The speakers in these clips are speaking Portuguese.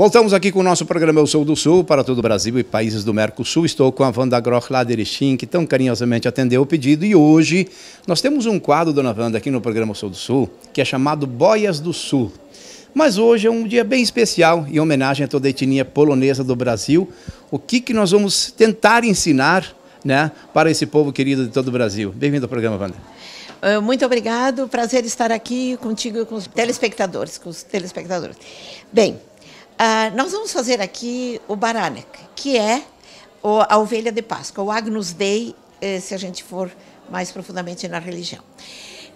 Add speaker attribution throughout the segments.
Speaker 1: Voltamos aqui com o nosso programa Eu Sou do Sul, para todo o Brasil e países do Mercosul. Estou com a Wanda Groch Laderichin, que tão carinhosamente atendeu o pedido. E hoje nós temos um quadro, dona Wanda, aqui no programa Eu Sou do Sul, que é chamado Boias do Sul. Mas hoje é um dia bem especial, em homenagem a toda a etnia polonesa do Brasil. O que, que nós vamos tentar ensinar né, para esse povo querido de todo o Brasil? Bem-vindo ao programa, Wanda.
Speaker 2: Ah, muito obrigado, prazer estar aqui contigo e com os telespectadores, com os telespectadores. Bem, ah, nós vamos fazer aqui o Baranek, que é o, a ovelha de Páscoa, o Agnus Dei, eh, se a gente for mais profundamente na religião.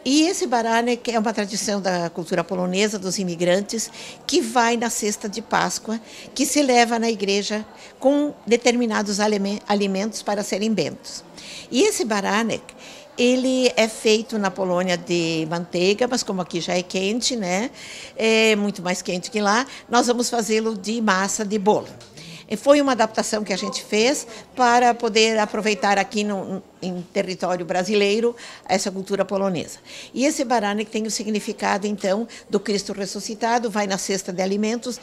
Speaker 2: E esse Baranek é uma tradição da cultura polonesa, dos imigrantes, que vai na sexta de Páscoa, que se leva na igreja com determinados alimentos para serem bentos. E esse Baranek ele é feito na Polônia de manteiga, mas como aqui já é quente, né? É muito mais quente que lá. Nós vamos fazê-lo de massa de bolo. E foi uma adaptação que a gente fez para poder aproveitar aqui no, em território brasileiro essa cultura polonesa. E esse baranek tem o significado, então, do Cristo ressuscitado, vai na cesta de alimentos,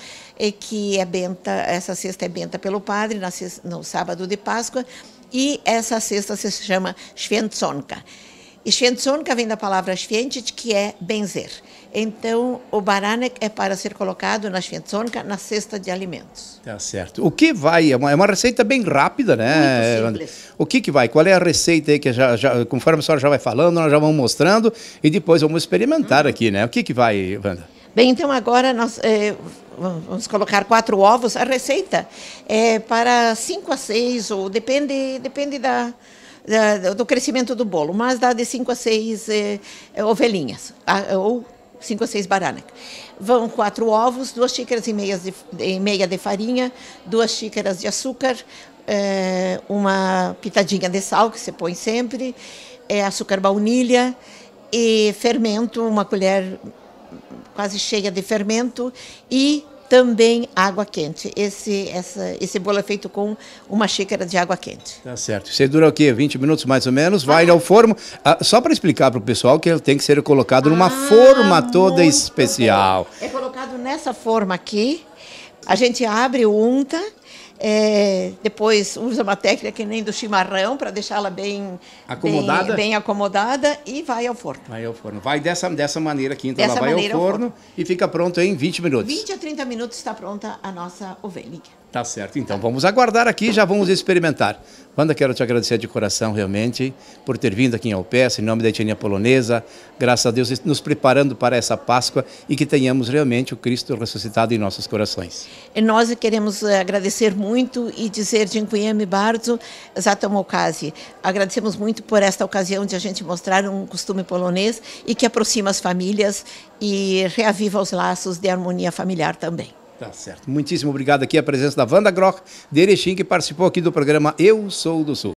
Speaker 2: que é benta, essa cesta é benta pelo padre, na, no sábado de Páscoa, e essa cesta se chama Święconka. E vem da palavra Święcić, que é benzer. Então, o baranek é para ser colocado na Święconka, na cesta de alimentos. Tá certo. O que
Speaker 1: vai? É uma, é uma receita bem rápida, né? Muito eh, simples. O que, que vai? Qual é a receita aí que, já, já, conforme a senhora já vai falando, nós já vamos mostrando e depois vamos experimentar hum. aqui, né? O que, que vai, Wanda?
Speaker 2: Bem, então agora nós é, vamos colocar quatro ovos. A receita é para cinco a seis, ou depende, depende da, da do crescimento do bolo, mas dá de cinco a seis é, é ovelhinhas, a, ou cinco a seis baranas. Vão quatro ovos, duas xícaras e, de, e meia de farinha, duas xícaras de açúcar, é, uma pitadinha de sal, que você põe sempre, é, açúcar baunilha e fermento, uma colher quase cheia de fermento e também água quente. Esse, essa, esse bolo é feito com uma xícara de água quente.
Speaker 1: Tá certo. Isso aí dura o quê? 20 minutos mais ou menos? Vai ah. ao forno. Ah, só para explicar para o pessoal que ele tem que ser colocado numa ah, forma toda especial.
Speaker 2: Bem. É colocado nessa forma aqui a gente abre, unta, é, depois usa uma técnica que nem do chimarrão para deixá-la bem acomodada. Bem, bem, acomodada e vai ao forno.
Speaker 1: Vai ao forno. Vai dessa, dessa maneira aqui, então dessa ela vai ao forno, ao forno, e fica pronto em 20 minutos. 20
Speaker 2: a 30 minutos está pronta a nossa ovelha.
Speaker 1: Tá certo. Então vamos aguardar aqui, já vamos experimentar. Wanda, quero te agradecer de coração realmente por ter vindo aqui em Alpes, em nome da etnia polonesa. Graças a Deus, nos preparando para essa Páscoa e que tenhamos realmente o Cristo ressuscitado em nossos corações.
Speaker 2: E nós queremos eh, agradecer muito e dizer dziękujemy bardzo za tę Agradecemos muito por esta ocasião de a gente mostrar um costume polonês e que aproxima as famílias e reaviva os laços de harmonia familiar também. Tá certo.
Speaker 1: Muitíssimo obrigado aqui à presença da Wanda Grock, de Erechim, que participou aqui do programa Eu Sou do Sul.